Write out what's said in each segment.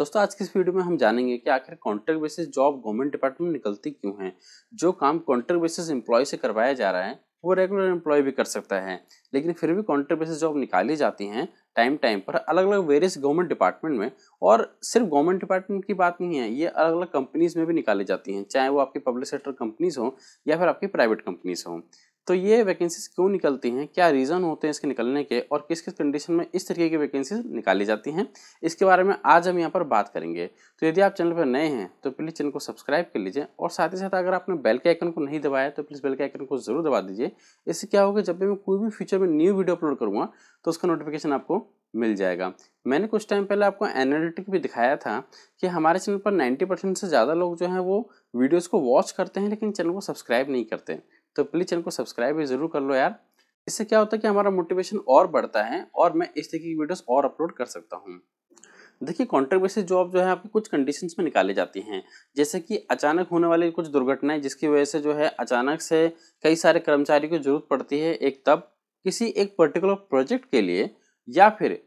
दोस्तों आज की इस वीडियो में हम जानेंगे कि आखिर contract basis job government department निकलती क्यों है जो काम कॉन्ट्रैक्ट बेसिस एम्प्लॉय से करवाया जा रहा है वो रेगुलर एम्प्लॉय भी कर सकता है लेकिन फिर भी कॉन्ट्रैक्ट बेसिस जॉब निकाली जाती हैं टाइम टाइम पर अलग अलग वेरियस गवर्नमेंट डिपार्टमेंट में और सिर्फ गवर्नमेंट डिपार्टमेंट की बात नहीं है ये अलग अलग कंपनीज में भी निकाली जाती हैं चाहे वो आपकी पब्लिक सेक्टर कंपनीज हों या फिर आपकी प्राइवेट कंपनीज हों तो ये वैकेंसीज क्यों निकलती हैं क्या रीज़न होते हैं इसके निकलने के और किस किस कंडीशन में इस तरीके की वैकेंसीज निकाली जाती हैं इसके बारे में आज हम यहाँ पर बात करेंगे तो यदि आप चैनल पर नए हैं तो प्लीज़ चैनल को सब्सक्राइब कर लीजिए और साथ ही साथ अगर आपने बेल के आइकन को नहीं दबाया तो प्लीज़ बेल के आइकन को ज़रूर दबा दीजिए इससे क्या होगा जब भी मैं कोई भी फ्यूचर में न्यू वीडियो अपलोड करूँगा तो उसका नोटिफिकेशन आपको मिल जाएगा मैंने कुछ टाइम पहले आपको एनालिटिक भी दिखाया था कि हमारे चैनल पर 90 परसेंट से ज़्यादा लोग जो हैं वो वीडियोस को वॉच करते हैं लेकिन चैनल को सब्सक्राइब नहीं करते तो प्लीज़ चैनल को सब्सक्राइब भी ज़रूर कर लो यार इससे क्या होता है कि हमारा मोटिवेशन और बढ़ता है और मैं इस तरीके की वीडियोस और अपलोड कर सकता हूँ देखिए कॉन्ट्रैक्ट बेसिस जॉब जो है आपकी कुछ कंडीशंस में निकाली जाती हैं जैसे कि अचानक होने वाली कुछ दुर्घटनाएं जिसकी वजह से जो है अचानक से कई सारे कर्मचारी को जरूरत पड़ती है एक तब किसी एक पर्टिकुलर प्रोजेक्ट के लिए या फिर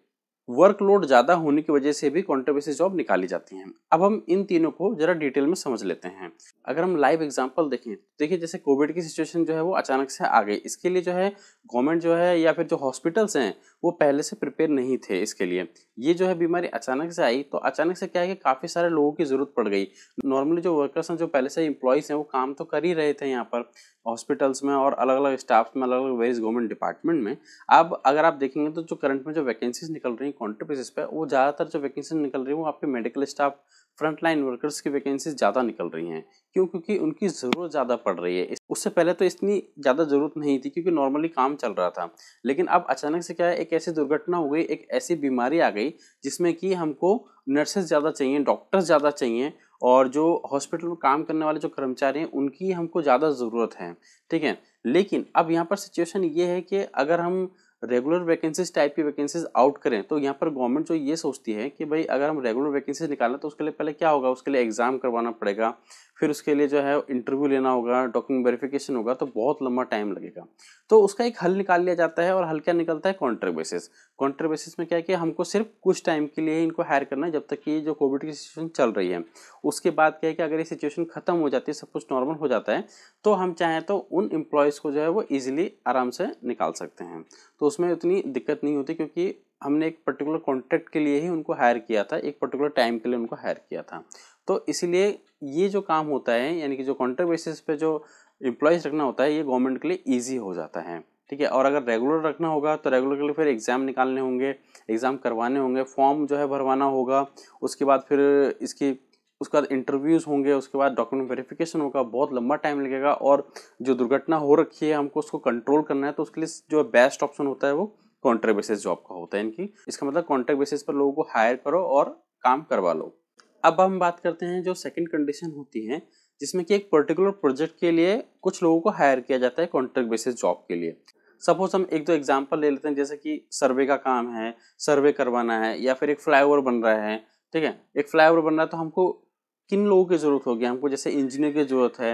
वर्कलोड ज़्यादा होने की वजह से भी कॉन्ट्रोवर्सी जॉब निकाली जाती हैं अब हम इन तीनों को ज़रा डिटेल में समझ लेते हैं अगर हम लाइव एग्जांपल देखें देखिए जैसे कोविड की सिचुएशन जो है वो अचानक से आ गई इसके लिए जो है गवर्नमेंट जो है या फिर जो हॉस्पिटल्स हैं वो पहले से प्रिपेयर नहीं थे इसके लिए ये जो है बीमारी अचानक से आई तो अचानक से क्या है कि काफ़ी सारे लोगों की ज़रूरत पड़ गई नॉर्मली जो वर्कर्स हैं जो पहले से एम्प्लॉयज़ हैं वो काम तो कर ही रहे थे यहाँ पर हॉस्पिटल्स में और अलग अलग स्टाफ में अलग अलग वेज गवर्नमेंट डिपार्टमेंट में अब अगर आप देखेंगे तो जो करंट में जो वैकेंसीज निकल रही हैं बेसिस पे वो ज़्यादातर जो वैकेंसी निकल रही है वो आपके medical staff front line workers की वैकेंसी ज़्यादा निकल रही हैं क्यों क्योंकि उनकी ज़रूरत ज़्यादा पड़ रही है उससे पहले तो इतनी ज़्यादा ज़रूरत नहीं थी क्योंकि नॉर्मली काम चल रहा था लेकिन अब अचानक से क्या है एक ऐसी दुर्घटना हो गई एक ऐसी बीमारी आ गई जिसमें कि हमको नर्सेज ज़्यादा चाहिए डॉक्टर्स ज़्यादा चाहिए और जो हॉस्पिटल में काम करने वाले जो कर्मचारी हैं उनकी हमको ज़्यादा ज़रूरत है ठीक है लेकिन अब यहाँ पर सिचुएशन ये है कि अगर हम रेगुलर वैकेंसीज टाइप की वैकेंसीज आउट करें तो यहाँ पर गवर्नमेंट जो ये सोचती है कि भाई अगर हम रेगुलर वैकेंसीज निकालें तो उसके लिए पहले क्या होगा उसके लिए एग्ज़ाम करवाना पड़ेगा फिर उसके लिए जो है इंटरव्यू लेना होगा डॉक्यूमेंट वेरिफिकेशन होगा तो बहुत लंबा टाइम लगेगा तो उसका एक हल निकाल लिया जाता है और हल क्या निकलता है कॉन्ट्रैक्ट बेसिस कॉन्ट्रैक्ट बेसिस में क्या है कि हमको सिर्फ कुछ टाइम के लिए इनको हायर करना है जब तक कि जो कोविड की सिचुएशन चल रही है उसके बाद क्या है कि अगर ये सिचुएशन खत्म हो जाती है सब कुछ नॉर्मल हो जाता है तो हम चाहें तो उन एम्प्लॉयज़ को जो है वो ईजिली आराम से निकाल सकते हैं तो उसमें उतनी दिक्कत नहीं होती क्योंकि हमने एक पर्टिकुलर कॉन्ट्रैक्ट के लिए ही उनको हायर किया था एक पर्टिकुलर टाइम के लिए उनको हायर किया था तो इसीलिए ये जो काम होता है यानी कि जो कॉन्ट्रैक्ट बेसिस पे जो एम्प्लॉयज़ रखना होता है ये गवर्नमेंट के लिए ईजी हो जाता है ठीक है और अगर रेगुलर रखना होगा तो रेगुलर के लिए फिर एग्ज़ाम निकालने होंगे एग्ज़ाम करवाने होंगे फॉर्म जो है भरवाना होगा उसके बाद फिर इसकी उसके बाद इंटरव्यूज़ होंगे उसके बाद डॉक्यूमेंट वेरिफिकेशन होगा बहुत लंबा टाइम लगेगा और जो दुर्घटना हो रखी है हमको उसको कंट्रोल करना है तो उसके लिए जो बेस्ट ऑप्शन होता है वो कॉन्ट्रैक्ट बेसिस जॉब का होता है इनकी इसका मतलब कॉन्ट्रैक्ट बेसिस पर लोगों को हायर करो और काम करवा लो अब हम बात करते हैं जो सेकंड कंडीशन होती है जिसमें कि एक पर्टिकुलर प्रोजेक्ट के लिए कुछ लोगों को हायर किया जाता है कॉन्ट्रैक्ट बेसिस जॉब के लिए सपोज हम एक दो एग्जाम्पल ले लेते हैं जैसे कि सर्वे का काम है सर्वे करवाना है या फिर एक फ्लाईओवर बन रहा है ठीक है एक फ्लाईओवर बन रहा है तो हमको किन लोगों की ज़रूरत होगी हमको जैसे इंजीनियर की ज़रूरत है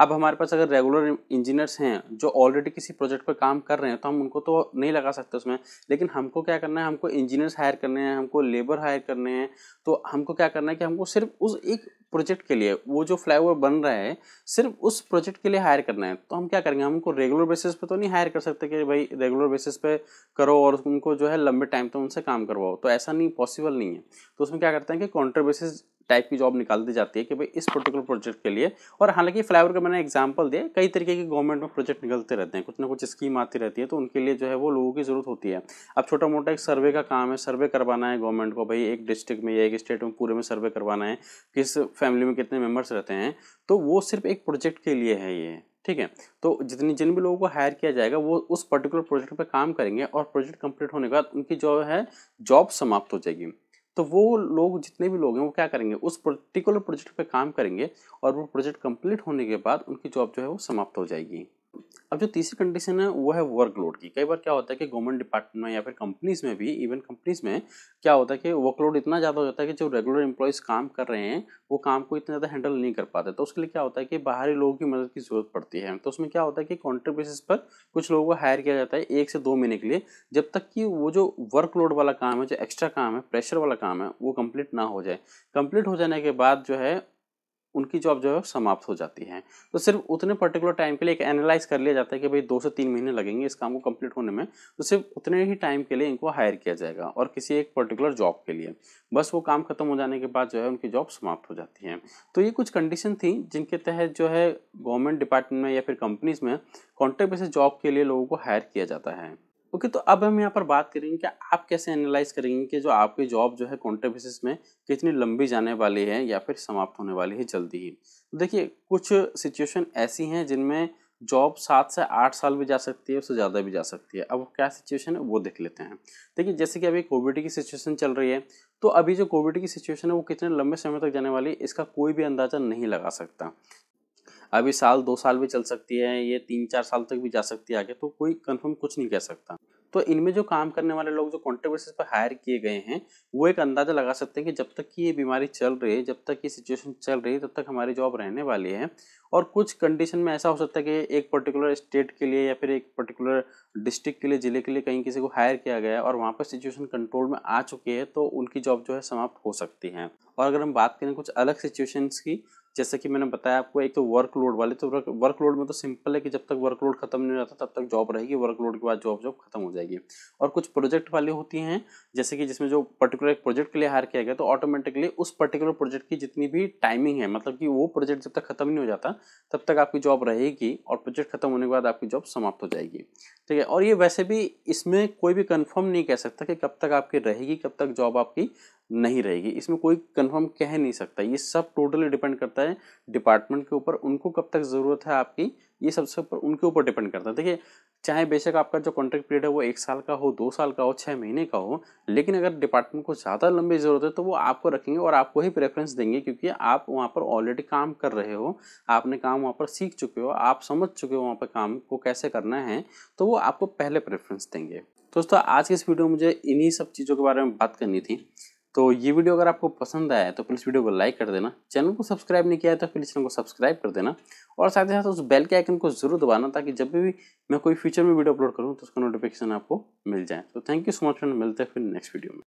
अब हमारे पास अगर रेगुलर इंजीनियर्स हैं जो ऑलरेडी किसी प्रोजेक्ट पर काम कर रहे हैं तो हम उनको तो नहीं लगा सकते उसमें लेकिन हमको क्या करना है हमको इंजीनियर्स हायर करने हैं हमको लेबर हायर करने हैं तो हमको क्या करना है कि हमको सिर्फ उस एक प्रोजेक्ट के लिए वो जो ओवर बन रहा है सिर्फ उस प्रोजेक्ट के लिए हायर करना है तो हम क्या करेंगे हमको रेगुलर बेसिस पे तो नहीं हायर कर सकते कि भाई रेगुलर बेसिस पे करो और उनको जो है लंबे टाइम तक तो उनसे काम करवाओ तो ऐसा नहीं पॉसिबल नहीं है तो उसमें क्या करते हैं कि कॉन्ट्रा बेसिस टाइप की जॉब निकाल दी जाती है कि भाई इस पर्टिकुलर प्रोजेक्ट के लिए और हालांकि फ्लाईओवर का मैंने एग्जाम्पल दिया कई तरीके के गवर्नमेंट में प्रोजेक्ट निकलते रहते हैं कुछ ना कुछ स्कीम आती रहती है तो उनके लिए जो है वो लोगों की ज़रूरत होती है अब छोटा मोटा एक सर्वे का काम है सर्वे करवाना है गवर्नमेंट को भाई एक डिस्ट्रिक्ट में या एक स्टेट में पूरे में सर्वे करवाना है किस फैमिली में कितने मेम्बर्स रहते हैं तो वो सिर्फ एक प्रोजेक्ट के लिए है ये ठीक है तो जितनी जिन भी लोगों को हायर किया जाएगा वो उस पर्टिकुलर प्रोजेक्ट पर काम करेंगे और प्रोजेक्ट कंप्लीट होने के बाद उनकी जो है जॉब समाप्त हो जाएगी तो वो लोग जितने भी लोग हैं वो क्या करेंगे उस पर्टिकुलर प्रोजेक्ट पे काम करेंगे और वो प्रोजेक्ट कंप्लीट होने के बाद उनकी जॉब जो है वो समाप्त हो जाएगी अब जो तीसरी कंडीशन है वो है वर्कलोड की कई बार क्या होता है कि गवर्नमेंट डिपार्टमेंट में या फिर कंपनीज में भी इवन कंपनीज में क्या होता है कि वर्कलोड इतना ज़्यादा हो जाता है कि जो रेगुलर एम्प्लॉयज़ काम कर रहे हैं वो काम को इतना ज़्यादा हैंडल नहीं कर पाते तो उसके लिए क्या होता है कि बाहरी लोगों की मदद की ज़रूरत पड़ती है तो उसमें क्या होता है कि कॉन्ट्रैक्ट बेसिस पर कुछ लोगों को हायर किया जाता है एक से दो महीने के लिए जब तक कि वो जो वर्कलोड वाला काम है जो एक्स्ट्रा काम है प्रेशर वाला काम है वो कम्प्लीट ना हो जाए कम्प्लीट हो जाने के बाद जो है उनकी जॉब जो है समाप्त हो जाती है तो सिर्फ उतने पर्टिकुलर टाइम के लिए एक एनालाइज कर लिया जाता है कि भाई दो से तीन महीने लगेंगे इस काम को कंप्लीट होने में तो सिर्फ उतने ही टाइम के लिए इनको हायर किया जाएगा और किसी एक पर्टिकुलर जॉब के लिए बस वो काम खत्म हो जाने के बाद जो है उनकी जॉब समाप्त हो जाती है तो ये कुछ कंडीशन थी जिनके तहत जो है गवर्नमेंट डिपार्टमेंट में या फिर कंपनीज में कॉन्ट्रैक्ट बेसिस जॉब के लिए लोगों को हायर किया जाता है ओके तो अब हम यहाँ पर बात करेंगे कि आप कैसे एनालाइज करेंगे कि जो आपकी जॉब जो है कॉन्ट्रैक्ट बेसिस में कितनी लंबी जाने वाली है या फिर समाप्त होने वाली है जल्दी ही तो देखिए कुछ सिचुएशन ऐसी हैं जिनमें जॉब सात से आठ साल भी जा सकती है उससे ज़्यादा भी जा सकती है अब क्या सिचुएशन है वो देख लेते हैं देखिए जैसे कि अभी कोविड की सिचुएशन चल रही है तो अभी जो कोविड की सिचुएशन है वो कितने लंबे समय तक जाने वाली है इसका कोई भी अंदाज़ा नहीं लगा सकता अभी साल दो साल भी चल सकती है ये तीन चार साल तक भी जा सकती है आगे तो कोई कंफर्म कुछ नहीं कह सकता तो इनमें जो काम करने वाले लोग जो कॉन्ट्रोवर्सीज पर हायर किए गए हैं वो एक अंदाज़ा लगा सकते हैं कि जब तक की ये बीमारी चल रही है जब तक ये सिचुएशन चल रही है तब तक हमारी जॉब रहने वाली है और कुछ कंडीशन में ऐसा हो सकता है कि एक पर्टिकुलर स्टेट के लिए या फिर एक पर्टिकुलर डिस्ट्रिक्ट के लिए ज़िले के लिए कहीं किसी को हायर किया गया है और वहाँ पर सिचुएशन कंट्रोल में आ चुकी है तो उनकी जॉब जो है समाप्त हो सकती है और अगर हम बात करें कुछ अलग सिचुएशंस की जैसे कि मैंने बताया आपको एक तो वर्कलोड वाले तो वर्कलोड में तो सिंपल है कि जब तक वर्कलोड खत्म नहीं हो जाता तब तक जॉब रहेगी वर्कलोड के बाद जॉब जॉब खत्म हो जाएगी जाएगी और कुछ प्रोजेक्ट वाले होती हैं जैसे कि जिसमें जो पर्टिकुलर एक प्रोजेक्ट के लिए हायर किया गया तो ऑटोमेटिकली उस पर्टिकुलर प्रोजेक्ट की जितनी भी टाइमिंग है मतलब कि वो प्रोजेक्ट जब तक खत्म नहीं हो जाता तब तक आपकी जॉब रहेगी और प्रोजेक्ट खत्म होने के बाद आपकी जॉब समाप्त हो जाएगी ठीक है और ये वैसे भी इसमें कोई भी कन्फर्म नहीं कह सकता कि कब तक आपकी रहेगी कब तक जॉब आपकी नहीं रहेगी इसमें कोई कन्फर्म कह नहीं सकता ये सब टोटली डिपेंड करता है डिपार्टमेंट के ऊपर उनको कब तक ज़रूरत है आपकी ये सबसे ऊपर उनके ऊपर डिपेंड करता है देखिए चाहे बेशक आपका जो कॉन्ट्रैक्ट पीरियड है वो एक साल का हो दो साल का हो छः महीने का हो लेकिन अगर डिपार्टमेंट को ज़्यादा लंबी ज़रूरत है तो वो आपको रखेंगे और आपको ही प्रेफरेंस देंगे क्योंकि आप वहाँ पर ऑलरेडी काम कर रहे हो आपने काम वहाँ पर सीख चुके हो आप समझ चुके हो वहाँ पर काम को कैसे करना है तो वो आपको पहले प्रेफरेंस देंगे दोस्तों आज के इस वीडियो में मुझे इन्हीं सब चीज़ों के बारे में बात करनी थी तो ये वीडियो अगर आपको पसंद आया तो प्लीज़ वीडियो को लाइक कर देना चैनल को सब्सक्राइब नहीं किया है तो प्लीज़ चैनल को सब्सक्राइब कर देना और साथ ही साथ उस बेल के आइकन को जरूर दबाना ताकि जब भी मैं कोई फ्यूचर में वीडियो अपलोड करूँ तो उसका नोटिफिकेशन आपको मिल जाए तो thank you so much friend मिलते हैं फिर नेक्स्ट वीडियो में